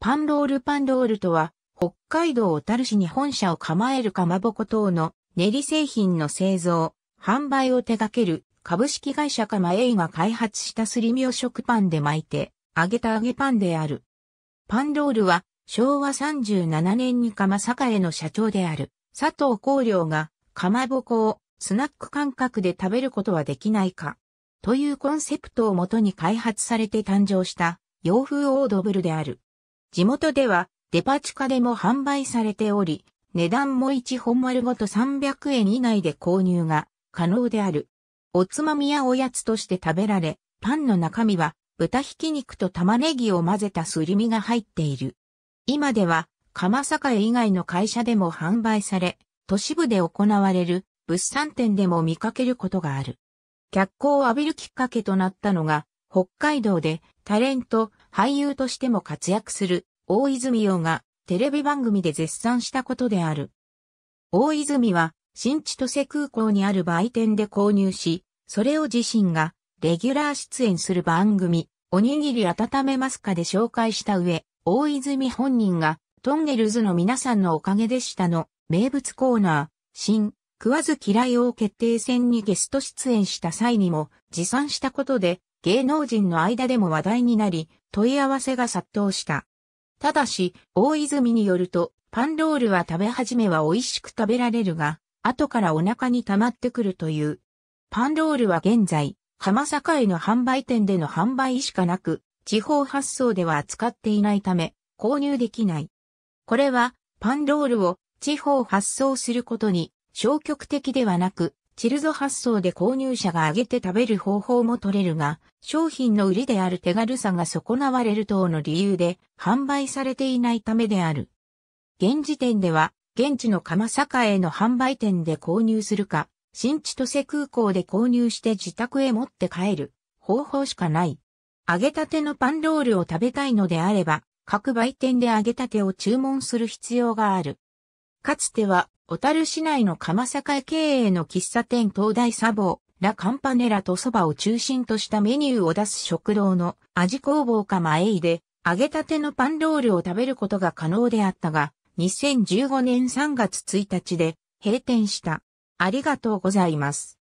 パンロールパンロールとは、北海道小樽市に本社を構えるかまぼこ等の練り製品の製造、販売を手掛ける株式会社かまえいが開発したすり身を食パンで巻いて、揚げた揚げパンである。パンロールは昭和37年にかま栄の社長である佐藤光良がかまぼこをスナック感覚で食べることはできないかというコンセプトをもとに開発されて誕生した洋風オードブルである。地元ではデパ地下でも販売されており、値段も1本丸ごと300円以内で購入が可能である。おつまみやおやつとして食べられ、パンの中身は豚ひき肉と玉ねぎを混ぜたすり身が入っている。今では、釜栄以外の会社でも販売され、都市部で行われる物産展でも見かけることがある。脚光を浴びるきっかけとなったのが、北海道でタレント、俳優としても活躍する大泉洋がテレビ番組で絶賛したことである。大泉は新千歳空港にある売店で購入し、それを自身がレギュラー出演する番組、おにぎり温めますかで紹介した上、大泉本人がトンネルズの皆さんのおかげでしたの名物コーナー、新、食わず嫌いを決定戦にゲスト出演した際にも持参したことで芸能人の間でも話題になり、問い合わせが殺到した。ただし、大泉によると、パンロールは食べ始めは美味しく食べられるが、後からお腹に溜まってくるという。パンロールは現在、浜境の販売店での販売しかなく、地方発送では扱っていないため、購入できない。これは、パンロールを地方発送することに消極的ではなく、チルゾ発送で購入者が揚げて食べる方法も取れるが、商品の売りである手軽さが損なわれる等の理由で販売されていないためである。現時点では、現地の釜坂への販売店で購入するか、新千歳空港で購入して自宅へ持って帰る方法しかない。揚げたてのパンロールを食べたいのであれば、各売店で揚げたてを注文する必要がある。かつては小樽市内の鎌坂経営の喫茶店東大砂防、ラカンパネラと蕎麦を中心としたメニューを出す食堂の味工房かまえいで、揚げたてのパンロールを食べることが可能であったが、2015年3月1日で閉店した。ありがとうございます。